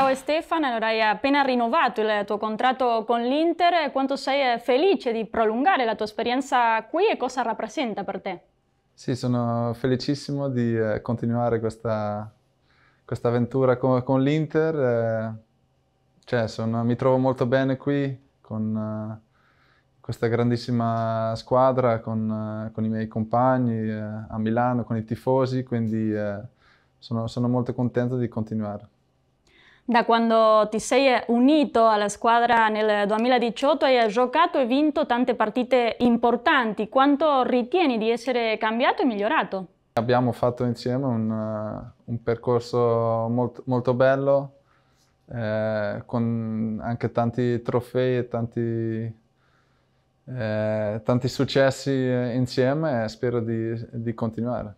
ciao Stefano, allora hai appena rinnovato il tuo contratto con l'Inter, quanto sei eh, felice di prolungare la tua esperienza qui e cosa rappresenta per te? Sì, sono felicissimo di eh, continuare questa, questa avventura con, con l'Inter, eh, cioè, sono, mi trovo molto bene qui con questa grandissima squadra, con, con i miei compagni a Milano, con i tifosi, quindi sono, sono molto contento di continuare. Da quando ti sei unito alla squadra nel 2018 hai giocato e vinto tante partite importanti. Quanto ritieni di essere cambiato e migliorato? Abbiamo fatto insieme un, eh, un percorso molto, molto bello, eh, con anche tanti trofei e tanti, eh, tanti successi insieme e spero di, di continuare.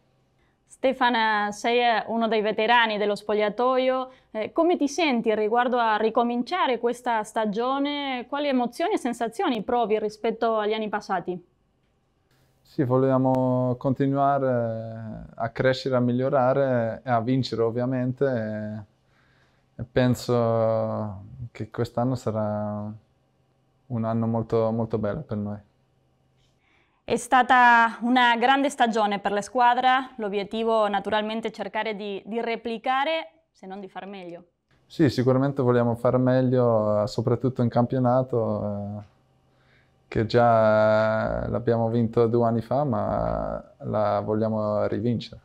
Stefana, sei eh, uno dei veterani dello spogliatoio, eh, come ti senti riguardo a ricominciare questa stagione? Quali emozioni e sensazioni provi rispetto agli anni passati? Sì, volevamo continuare eh, a crescere, a migliorare e a vincere ovviamente e penso che quest'anno sarà un anno molto, molto bello per noi. È stata una grande stagione per la squadra, l'obiettivo naturalmente è cercare di, di, replicare, se non di far meglio. Sì, sicuramente vogliamo far meglio, eh, soprattutto in campionato, eh, che già l'abbiamo vinto due anni fa, ma la vogliamo rivincere.